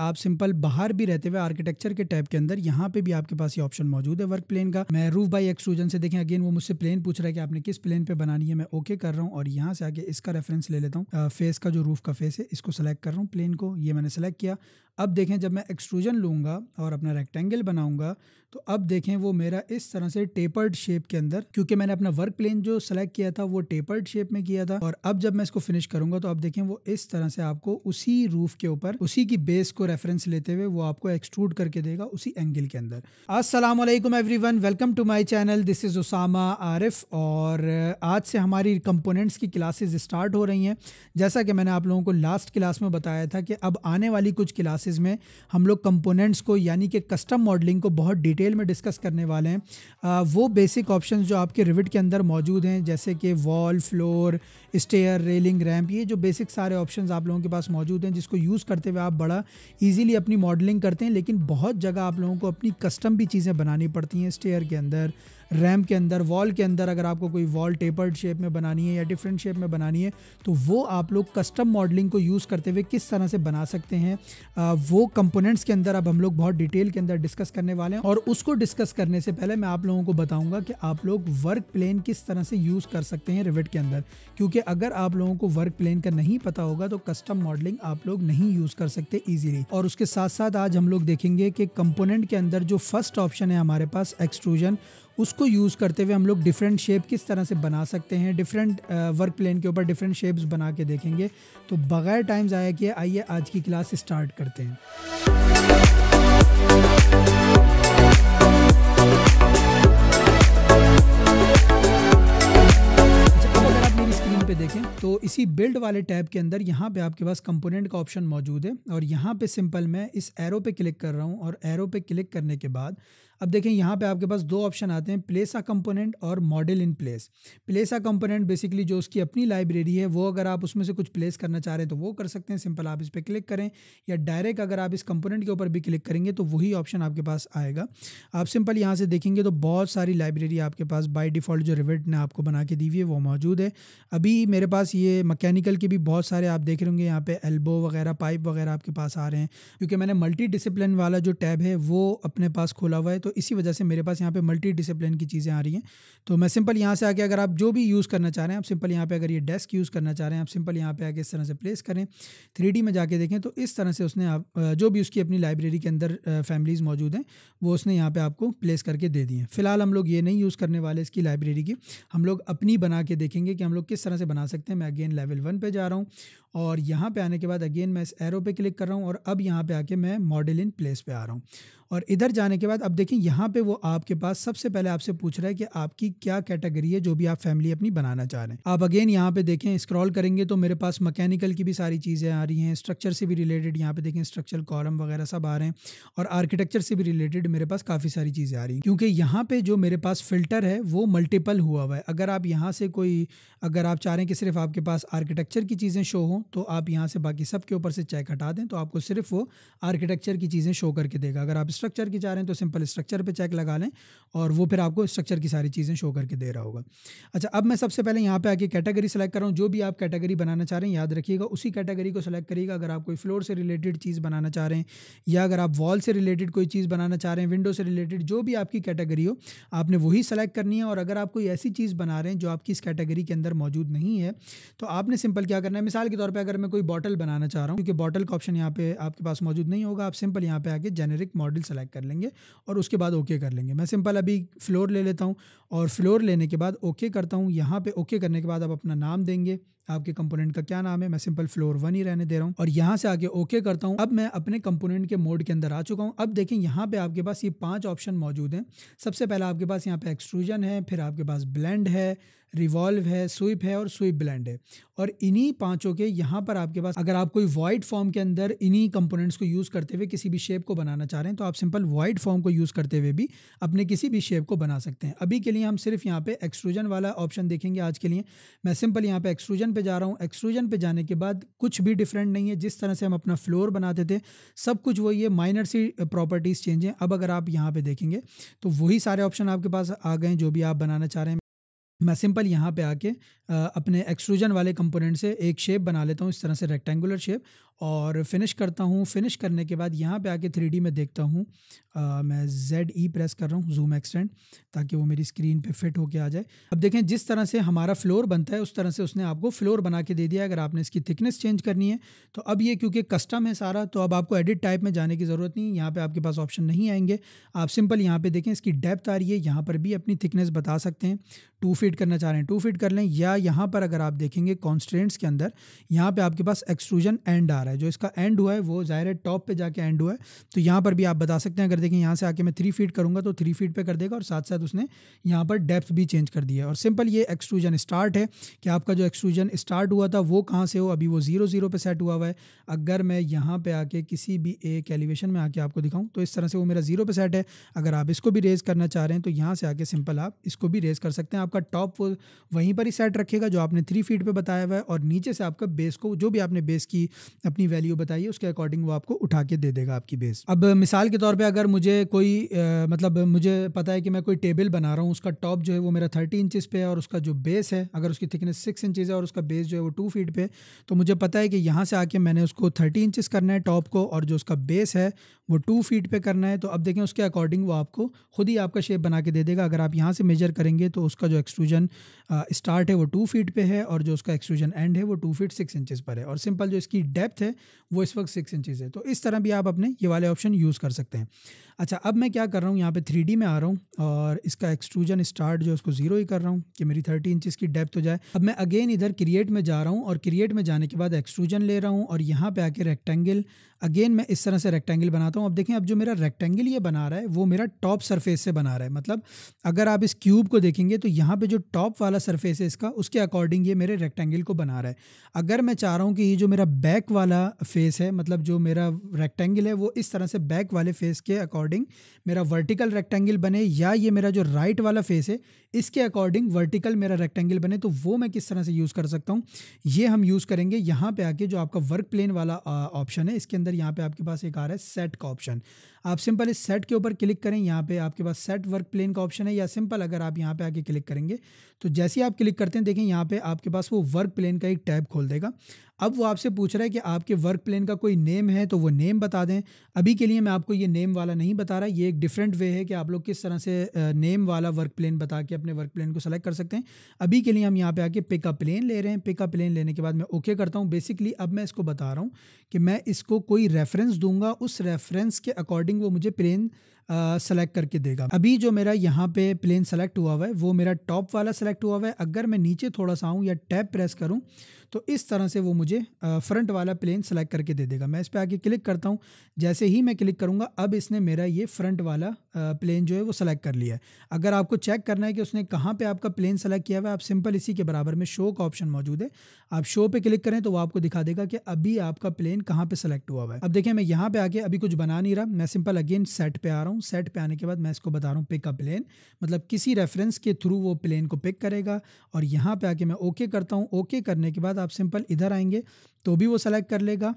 आप सिंपल बाहर भी रहते हुए आर्किटेक्चर के टाइप के अंदर यहाँ पे भी आपके पास ये ऑप्शन मौजूद है वर्क प्लेन का मैं रूफ बाई एक्सट्रूजन से देखें अगेन वो मुझसे प्लेन पूछ रहा है कि आपने किस प्लेन पे बनानी है मैं ओके कर रहा हूँ और यहाँ से आके इसका रेफरेंस ले लेता हूँ फेस का जो रूफ का फेस है इसको सेलेक्ट कर रहा हूँ प्लेन को ये मैंने सेलेक्ट किया अब देखें जब मैं एक्सट्रूजन लूंगा और अपना रेक्टेंगल बनाऊंगा तो अब देखें वो मेरा इस तरह से टेपर्ड शेप के अंदर क्योंकि मैंने अपना वर्क प्लेन जो सेलेक्ट किया था वो टेपर्ड शेप में किया था और अब जब मैं इसको फिनिश करूंगा तो आप देखें वो इस तरह से आपको उसी रूफ के ऊपर उसी की बेस को रेफरेंस लेते हुए वो आपको एक्सट्रूड करके देगा उसी एंगल के अंदर असलम everyone welcome to my channel this is Usama Arif और आज से हमारी कंपोनेंट्स की क्लासेज स्टार्ट हो रही हैं जैसा कि मैंने आप लोगों को लास्ट क्लास में बताया था कि अब आने वाली कुछ क्लास क्लासेस में हम लोग कंपोनेंट्स को यानी कि कस्टम मॉडलिंग को बहुत डिटेल में डिस्कस करने वाले हैं आ, वो बेसिक ऑप्शन जो आपके रिविट के अंदर मौजूद हैं जैसे कि wall floor stair railing ramp ये जो बेसिक सारे ऑप्शन आप लोगों के पास मौजूद हैं जिसको यूज़ करते हुए आप बड़ा ईजिली अपनी मॉडलिंग करते हैं लेकिन बहुत जगह आप लोगों को अपनी कस्टम भी चीज़ें बनानी पड़ती हैं स्टेयर के अंदर रैम के अंदर वॉल के अंदर अगर आपको कोई वॉल टेपर्ड शेप में बनानी है या डिफरेंट शेप में बनानी है तो वो आप लोग कस्टम मॉडलिंग को यूज़ करते हुए किस तरह से बना सकते हैं आ, वो कंपोनेंट्स के अंदर अब हम लोग बहुत डिटेल के अंदर डिस्कस करने वाले हैं और उसको डिस्कस करने से पहले मैं आप लोगों को बताऊंगा कि आप लोग वर्क प्लेन किस तरह से यूज़ कर सकते हैं रिविट के अंदर क्योंकि अगर आप लोगों को वर्क प्लेन का नहीं पता होगा तो कस्टम मॉडलिंग आप लोग नहीं यूज़ कर सकते ईजिली और उसके साथ साथ आज हम लोग देखेंगे कि कंपोनेंट के अंदर जो फर्स्ट ऑप्शन है हमारे पास एक्सट्रूजन उसको यूज़ करते हुए हम लोग डिफरेंट शेप किस तरह से बना सकते हैं डिफरेंट वर्क प्लेन के ऊपर डिफरेंट शेप्स बना के देखेंगे तो बग़ैर टाइम ज़ाया किए आइए आज की क्लास स्टार्ट करते हैं अच्छा, देखें तो इसी बिल्ड वाले टैब के अंदर यहाँ पे आपके पास कंपोनेंट का ऑप्शन मौजूद है और यहाँ पे सिंपल मैं इस एरो पे क्लिक कर रहा हूँ और एरो पे क्लिक करने के बाद अब देखें यहाँ पे आपके पास दो ऑप्शन आते हैं प्लेस आ कंपोनेंट और model in place place a component basically जो उसकी अपनी लाइब्रेरी है वो अगर आप उसमें से कुछ प्लेस करना चाह रहे हैं तो वो कर सकते हैं सिंपल आप इस पर क्लिक करें या डायरेक्ट अगर आप इस कंपोनेंट के ऊपर भी क्लिक करेंगे तो वही ऑप्शन आपके पास आएगा आप सिंपल यहाँ से देखेंगे तो बहुत सारी लाइब्रेरी आपके पास बाई डिफ़ॉल्ट जो रिवेट ने आपको बना के दी हुई है वो मौजूद है अभी मेरे पास ये मकैनिकल के भी बहुत सारे आप देख रहे होंगे यहाँ पे एल्बो वगैरह पाइप वगैरह आपके पास आ रहे हैं क्योंकि मैंने मल्टी डिसिप्लिन वाला जो टैब है वो अपने पास खोला हुआ है तो तो इसी वजह से मेरे पास यहाँ पे मल्टी डिसिप्लिन की चीज़ें आ रही हैं तो मैं सिंपल यहाँ से आके अगर आप जो भी यूज़ करना चाह रहे हैं आप सिंपल यहाँ पे अगर ये डेस्क यूज़ करना चाह रहे हैं आप सिंपल यहाँ पे आके इस तरह से प्लेस करें थ्री में जाके देखें तो इस तरह से उसने आप जो भी उसकी अपनी लाइब्रेरी के अंदर फैमिलीज़ मौजूद हैं वो उसने यहाँ पर आपको प्लेस करके दे दी हैं फिलहाल हम लोग ये नहीं यूज़ करने वाले इसकी लाइब्रेरी की हम लोग अपनी बना के देखेंगे कि हम लोग किस तरह से बना सकते हैं मैं अगेन लेवल वन पर जा रहा हूँ और यहाँ पे आने के बाद अगेन मैं इस एरो पे क्लिक कर रहा हूँ और अब यहाँ पे आके मैं मॉडल इन प्लेस पे आ रहा हूँ और इधर जाने के बाद अब देखें यहाँ पे वो आपके पास सबसे पहले आपसे पूछ रहा है कि आपकी क्या कैटेगरी है जो भी आप फैमिली अपनी बनाना चाह रहे हैं आप अगेन यहाँ पे देखें स्क्रॉल करेंगे तो मेरे पास मैकेनिकल की भी सारी चीज़ें आ रही हैं स्ट्रक्चर से भी रिलेटेड यहाँ पे देखें स्ट्रक्चर कॉलम वगैरह सब आ रहे हैं और आर्किटेक्चर से भी रिलेटेड मेरे पास काफ़ी सारी चीज़ें आ रही हैं क्योंकि यहाँ पर जो मेरे पास फिल्टर है वो मल्टीपल हुआ हुआ है अगर आप यहाँ से कोई अगर आप चाह रहे हैं कि सिर्फ आपके पास आर्किटेक्चर की चीज़ें शो हों तो आप यहाँ से बाकी सब के ऊपर से चेक हटा दें तो आपको सिर्फ वो आर्किटेक्चर की चीज़ें शो करके देगा अगर आप स्ट्रक्चर की चाह रहे हैं तो सिंपल स्ट्रक्चर पे चेक लगा लें और वो फिर आपको स्ट्रक्चर की सारी चीज़ें शो करके दे रहा होगा अच्छा अब मैं सबसे पहले यहाँ पर आके कैटेगरी सेलेक्ट कर रहा हूँ जो भी आप कैटेगरी बनाना चाह रहे हैं याद रखिएगा उसी कैटेगरी को सेलेक्ट करिएगा अगर आप कोई फ्लोर से रिलेटेड चीज़ बनाना चाह रहे हैं या अगर आप वॉल से रिलेटेड कोई चीज़ बनाना चाह रहे हैं विंडो से रिलेटेड जो भी आपकी कैटेगरी हो आपने वही सेलेक्ट करनी है और अगर आप कोई ऐसी चीज़ बना रहे हैं जो आपकी इस कैटेगरी के अंदर मौजूद नहीं है तो आपने सिंपल क्या करना है मिसाल के तौर पे अगर मैं कोई बॉटल बनाना चाह रहा हूँ क्योंकि बॉटल का ऑप्शन यहाँ पे आपके पास मौजूद नहीं होगा आप सिंपल यहाँ पे आके जेनेरिक मॉडल सेलेक्ट कर लेंगे और उसके बाद ओके कर लेंगे मैं सिंपल अभी फ्लोर ले लेता हूँ और फ्लोर लेने के बाद ओके करता हूँ यहाँ पे ओके करने के बाद आप अपना नाम देंगे आपके कंपोनेंट का क्या नाम है मैं सिंपल फ्लोर वन ही रहने दे रहा हूँ और यहाँ से आके ओके करता हूँ अब मैं अपने कंपोनेंट के मोड के अंदर आ चुका हूँ अब देखें यहाँ पे आपके पास ये पांच ऑप्शन मौजूद हैं सबसे पहले आपके पास यहाँ पे एक्सट्रूजन है फिर आपके पास ब्लेंड है रिवॉल्व है स्विप है और स्विप ब्लेंड है और इन्हीं पांचों के यहाँ पर आपके पास अगर आप कोई वाइट फॉर्म के अंदर इन्हीं कंपोनेंट्स को यूज़ करते हुए किसी भी शेप को बनाना चाह रहे हैं तो आप सिंपल वाइट फॉर्म को यूज़ करते हुए भी अपने किसी भी शेप को बना सकते हैं अभी के लिए हम सिर्फ यहाँ पे एक्सट्रूजन वाला ऑप्शन देखेंगे आज के लिए मैं सिंपल यहाँ पर एक्सट्रूजन पर जा रहा हूँ एक्सट्रूजन पर जाने के बाद कुछ भी डिफरेंट नहीं है जिस तरह से हम अपना फ्लोर बनाते थे सब कुछ वही है माइनर सी प्रॉपर्टीज़ चेंज हैं अब अगर आप यहाँ पर देखेंगे तो वही सारे ऑप्शन आपके पास आ गए जो भी आप बनाना चाह रहे हैं मैं सिंपल यहाँ पे आके अपने एक्सट्रूजन वाले कंपोनेंट से एक शेप बना लेता हूँ इस तरह से रेक्टेंगुलर शेप और फिनिश करता हूँ फिनिश करने के बाद यहाँ पे आके थ्री में देखता हूँ मैं जेड ई प्रेस कर रहा हूँ जूम एक्सटेंड ताकि वो मेरी स्क्रीन पे फिट होके आ जाए अब देखें जिस तरह से हमारा फ्लोर बनता है उस तरह से उसने आपको फ्लोर बना के दे दिया अगर आपने इसकी थिकनेस चेंज करनी है तो अब ये क्योंकि कस्टम है सारा तो अब आपको एडिट टाइप में जाने की ज़रूरत नहीं यहाँ पर आपके पास ऑप्शन नहीं आएंगे आप सिंपल यहाँ पर देखें इसकी डेप्थ आ रही है यहाँ पर भी अपनी थिकनेस बता सकते हैं टू फीट करना चाह रहे हैं टू फीट कर लें या यहाँ पर अगर आप देखेंगे कॉन्स्टेंट्स के अंदर यहाँ पर आपके पास एक्सट्रूजन एंड आ रहा है है जो इसका एंड हुआ है वो ज़ाहिर है टॉप पे जाके एंड हुआ है तो यहाँ पर भी आप बता सकते हैं अगर देखें यहाँ से आके मैं थ्री फीट करूँगा तो थ्री फीट पे कर देगा और साथ साथ उसने यहाँ पर डेप्थ भी चेंज कर दिया है और सिंपल ये एक्सट्रूजन स्टार्ट है कि आपका जो एक्सट्रूजन स्टार्ट हुआ था वो कहाँ से हो अभी वो जीरो जीरो पर सेट हुआ हुआ है अगर मैं यहाँ पर आके किसी भी एक एलिवेशन में आके आपको दिखाऊँ तो इस तरह से वो मेरा जीरो पर सेट है अगर आप इसको भी रेज़ करना चाह रहे हैं तो यहाँ से आके सिंपल आप इसको भी रेज़ कर सकते हैं आपका टॉप वहीं पर ही सेट रखेगा जो आपने थ्री फीट पर बताया हुआ है और नीचे से आपका बेस को जो भी आपने बेस की अपनी वैल्यू बताइए उसके अकॉर्डिंग वो आपको उठा के दे देगा आपकी बेस अब मिसाल के तौर पर अगर मुझे कोई आ, मतलब मुझे पता है कि मैं कोई टेबल बना रहा हूँ उसका टॉप जो है वो मेरा थर्टी इंचज़ पे है और उसका जो बेस है अगर उसकी थिकनेस सिक्स इंचज़ है और उसका बेस जो है वो टू फीट पे तो मुझे पता है कि यहाँ से आके मैंने उसको थर्टी इंचज़ करना है टॉप को और जो उसका बेस है वो टू फीट पे करना है तो अब देखें उसके अकॉर्डिंग वो आपको खुद ही आपका शेप बना के दे देगा अगर आप यहाँ से मेजर करेंगे तो उसका जो एक्सट्रूजन स्टार्ट है वो टू फीट पे है और जो उसका एक्सट्रूजन एंड है वो टू फीट सिक्स इंचज़ पर है और सिंपल जो इसकी डेप्थ है वो इस वक्त सिक्स इंचज़ है तो इस तरह भी आप अपने ये वाले ऑप्शन यूज़ कर सकते हैं अच्छा अब मैं क्या कर रहा हूँ यहाँ पे थ्री में आ रहा हूँ और इसका एक्सट्रूजन स्टार्ट जो उसको ज़ीरो ही कर रहा हूँ कि मेरी थर्टी इंचज़ की डेप्थ हो जाए अब मैं अगेन इधर क्रिएट में जा रहा हूँ और क्रिएट में जाने के बाद एक्सट्रूजन ले रहा हूँ और यहाँ पर आके रेक्टेंगल अगेन मैं इस तरह से रेक्टेंगल बनाता हूँ अब देखें अब जो मेरा रेक्टेंगल ये बना रहा है वो मेरा टॉप सरफेस से बना रहा है मतलब अगर आप इस क्यूब को देखेंगे तो यहाँ पे जो टॉप वाला सरफेस है इसका उसके अकॉर्डिंग ये मेरे रेक्टेंगल को बना रहा है अगर मैं चाह रहा हूँ कि ये जो मेरा बैक वाला फेस है मतलब जो मेरा रेक्टेंगल है वो इस तरह से बैक वाले फेस के अकॉर्डिंग मेरा वर्टिकल रेक्टेंगल बने या ये मेरा जो राइट वाला फेस है इसके अकॉर्डिंग वर्टिकल मेरा रेक्टेंगल बने तो वो मैं किस तरह से यूज़ कर सकता हूँ ये हम यूज़ करेंगे यहाँ पर आके जो आपका वर्क प्लेन वाला ऑप्शन है इसके अंदर अंदर यहाँ पे आपके पास एक आ रहा है सेट का ऑप्शन आप सिंपल इस सेट के ऊपर क्लिक करें यहाँ पे आपके पास सेट वर्क प्लेन का ऑप्शन है या सिंपल अगर आप यहाँ पे आके क्लिक करेंगे तो जैसे ही आप क्लिक करते हैं देखें यहाँ पे आपके पास वो वर्क प्लेन का एक टैब खोल देगा अब वो आपसे पूछ रहा है कि आपके वर्क प्लेन का कोई नेम है तो वो नेम बता दें अभी के लिए मैं आपको ये नेम वाला नहीं बता रहा ये एक डिफरेंट वे है कि आप लोग किस तरह से नेम वाला वर्क प्लेन बता के अपने वर्क प्लेन को सेलेक्ट कर सकते हैं अभी के लिए हम यहाँ पे आके पिकअप प्लेन ले रहे हैं पिकअप प्लेन लेने के बाद मैं ओके करता हूँ बेसिकली अब मैं इसको बता रहा हूँ कि मैं इसको कोई रेफरेंस दूंगा उस रेफरेंस के अकॉर्डिंग थिंक वो मुझे प्लेन सेलेक्ट करके देगा अभी जो मेरा यहाँ पे प्लेन सेलेक्ट हुआ हुआ है वो मेरा टॉप वाला सेलेक्ट हुआ हुआ है अगर मैं नीचे थोड़ा सा आऊँ या टैब प्रेस करूँ तो इस तरह से वो मुझे फ्रंट वाला प्लेन सेलेक्ट करके दे देगा मैं इस पर आके क्लिक करता हूँ जैसे ही मैं क्लिक करूँगा अब इसने मेरा ये फ्रंट वाला प्लेन जो है वो सेलेक्ट कर लिया है अगर आपको चेक करना है कि उसने कहाँ पर आपका प्लेन सेलेक्ट किया हुआ है आप सिंपल इसी के बराबर में शो का ऑप्शन मौजूद है आप शो पर क्लिक करें तो वो आपको दिखा देगा कि अभी आपका प्लेन कहाँ पर सेलेक्ट हुआ हुआ है अब देखिए मैं यहाँ पर आके अभी कुछ बना नहीं रहा मैं सिंपल अगेन सेट पर आ रहा हूँ हूँ सेट पे आने के बाद मैं इसको बता रहा हूँ पिक अ प्लेन मतलब किसी रेफरेंस के थ्रू वो प्लेन को पिक करेगा और यहाँ पे आके मैं ओके करता हूँ ओके करने के बाद आप सिंपल इधर आएंगे तो भी वो सेलेक्ट कर लेगा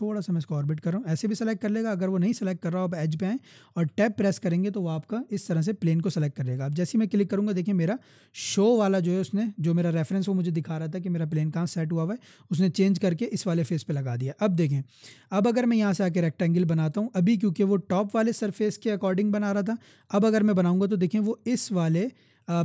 थोड़ा सा मैं इसको ऑर्बिट कर रहा हूँ ऐसे भी सेलेक्ट कर लेगा अगर वो नहीं सेलेक्ट कर रहा हो आप एज पे आएँ और टैप प्रेस करेंगे तो वो आपका इस तरह से प्लेन को सेलेक्ट कर लेगा अब जैसे मैं क्लिक करूँगा देखिए मेरा शो वाला जो है उसने जो मेरा रेफरेंस वो मुझे दिखा रहा था कि मेरा प्लेन कहाँ सेट हुआ हुआ है उसने चेंज करके इस वाले फेस पर लगा दिया अब देखें अब अगर मैं यहाँ से आके रेक्टेंगल बनाता हूँ अभी क्योंकि वो टॉप वाले सरफेस के अकॉर्डिंग बना रहा था अब अगर मैं बनाऊँगा तो देखें वो इस वाले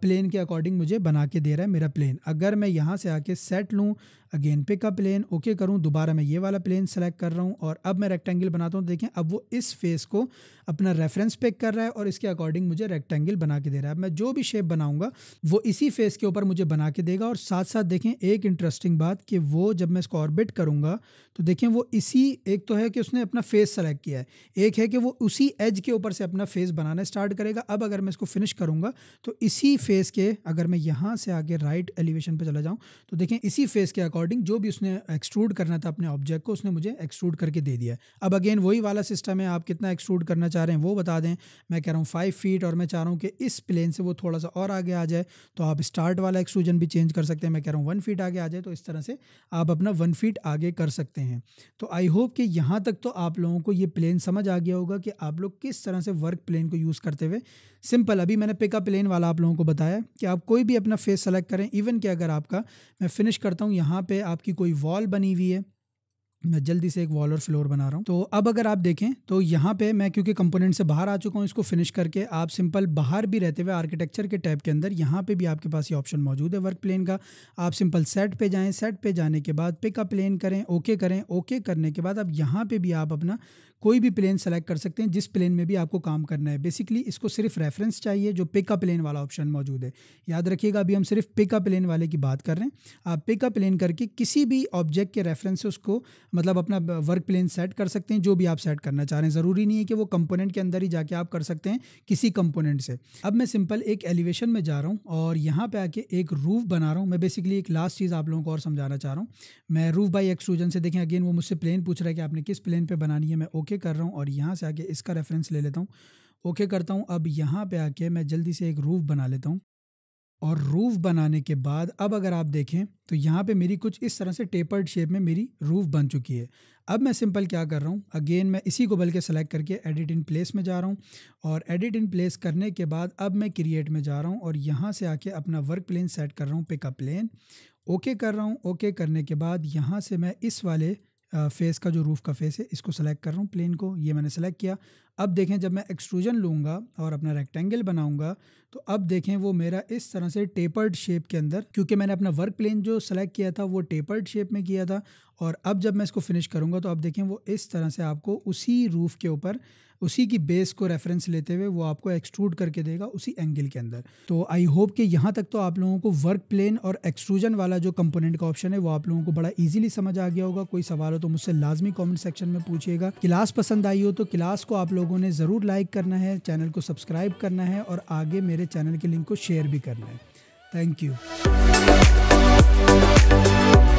प्लेन के अकॉर्डिंग मुझे बना के दे रहा है मेरा प्लेन अगर मैं यहाँ से आके सेट लूँ again pick a plane okay करूँ दोबारा मैं ये वाला प्लेन सेलेक्ट कर रहा हूँ और अब मैं रेक्टेंगल बनाता हूँ देखें अब वो इस फेस को अपना रेफरेंस पिक कर रहा है और इसके अकॉर्डिंग मुझे रेक्टेंगल बना के दे रहा है मैं जो भी शेप बनाऊंगा वो इसी फेस के ऊपर मुझे बना के देगा और साथ साथ देखें एक इंटरेस्टिंग बात कि वो जब मैं इसको ऑर्बिट करूँगा तो देखें वो इसी एक तो है कि उसने अपना फेस सेलेक्ट किया है एक है कि वो उसी एज के ऊपर से अपना फेस बनाना स्टार्ट करेगा अब अगर मैं इसको फिनिश करूँगा तो इसी फेस के अगर मैं यहाँ से आके राइट एलिवेशन पर चला जाऊँ तो देखें इसी फेस के अकॉर्डिंग अकॉर्डिंग जो भी उसने एक्सट्रूड करना था अपने ऑब्जेक्ट को उसने मुझे एक्सट्रूड करके दे दिया अब अगेन वही वाला सिस्टम है आप कितना एक्सट्रूड करना चाह रहे हैं वो बता दें मैं कह रहा हूँ फाइव फीट और मैं चाह रहा हूँ कि इस प्लेन से वो थोड़ा सा और आगे आ जाए तो आप स्टार्ट वाला एक्सट्रूजन भी चेंज कर सकते हैं मैं कह रहा हूँ वन फीट आगे आ जाए तो इस तरह से आप अपना वन फीट आगे कर सकते हैं तो आई होप कि यहाँ तक तो आप लोगों को ये प्लेन समझ आ गया होगा कि आप लोग किस तरह से वर्क प्लेन को यूज़ करते हुए सिंपल अभी मैंने पिकअप प्लेन वाला आप लोगों को बताया कि आप कोई भी अपना फेस सेलेक्ट करें इवन कि अगर आपका मैं फिनिश करता हूँ यहाँ पर पे आपकी कोई वॉल बनी हुई है मैं जल्दी से एक वॉल और फ्लोर बना रहा हूँ तो अब अगर आप देखें तो यहाँ पे मैं क्योंकि कंपोनेंट से बाहर आ चुका हूँ इसको फिनिश करके आप सिंपल बाहर भी रहते हुए आर्किटेक्चर के टैब के अंदर यहाँ पे भी आपके पास ये ऑप्शन मौजूद है वर्क प्लेन का आप सिंपल सेट पे जाएं सेट पे जाने के बाद पिकअप प्लेन करें ओके करें ओके करने के बाद अब यहाँ पर भी आप अपना कोई भी प्लेन सेलेक्ट कर सकते हैं जिस प्लेन में भी आपको काम करना है बेसिकली इसको सिर्फ रेफरेंस चाहिए जो पिक का प्लेन वाला ऑप्शन मौजूद है याद रखिएगा अभी हम सिर्फ पिक प्लेन वाले की बात कर रहे हैं आप पिक प्लेन करके किसी भी ऑब्जेक्ट के रेफरेंस से उसको मतलब अपना वर्क प्लेन सेट कर सकते हैं जो भी आप सेट करना चाह रहे हैं ज़रूरी नहीं है कि वो कंपोनेंट के अंदर ही जाके आप कर सकते हैं किसी कंपोनेंट से अब मैं सिंपल एक एलिवेशन में जा रहा हूँ और यहाँ पर आके एक रूफ बना रहा हूँ मैं बेसिकली एक लास्ट चीज़ आप लोगों को और समझाना चाह रहा हूँ मैं रूफ बाई एक्सट्रूजन से देखें अगेन वो मुझसे प्लेन पूछ रहा है कि आपने किस प्लेन पर बनानी है मैं ओके ओके कर रहा हूँ और यहाँ से आके इसका रेफरेंस ले लेता हूँ ओके करता हूँ अब यहाँ पे आके मैं जल्दी से एक रूफ बना लेता हूँ और रूफ बनाने के बाद अब अगर आप देखें तो यहाँ पे मेरी कुछ इस तरह से टेपर्ड शेप में मेरी रूफ बन चुकी है अब मैं सिंपल क्या कर रहा हूँ अगेन मैं इसी को बल्कि सेलेक्ट करके एडिट इन प्लेस में जा रहा हूँ और एडिट इन प्लेस करने के बाद अब मैं क्रिएट में जा रहा हूँ और यहाँ से आके अपना वर्क प्लेन सेट कर रहा हूँ पिकअप प्लेन ओके कर रहा हूँ ओके करने के बाद यहाँ से मैं इस वाले फेस का जो रूफ़ का फेस है इसको सेलेक्ट कर रहा हूँ प्लेन को ये मैंने सेलेक्ट किया अब देखें जब मैं एक्सट्रूजन लूँगा और अपना रेक्टेंगल बनाऊँगा तो अब देखें वो मेरा इस तरह से टेपर्ड शेप के अंदर क्योंकि मैंने अपना वर्क प्लेन जो सेलेक्ट किया था वो टेपर्ड शेप में किया था और अब जब मैं इसको फिनिश करूँगा तो अब देखें वो इस तरह से आपको उसी रूफ़ के ऊपर उसी की बेस को रेफरेंस लेते हुए वो आपको एक्सट्रूड करके देगा उसी एंगल के अंदर तो आई होप कि यहाँ तक तो आप लोगों को वर्क प्लेन और एक्सट्रूजन वाला जो कंपोनेंट का ऑप्शन है वो आप लोगों को बड़ा ईजिली समझ आ गया होगा कोई सवाल हो तो मुझसे लाजमी कॉमेंट सेक्शन में पूछिएगा क्लास पसंद आई हो तो क्लास को आप लोगों ने ज़रूर लाइक करना है चैनल को सब्सक्राइब करना है और आगे मेरे चैनल के लिंक को शेयर भी करना है थैंक यू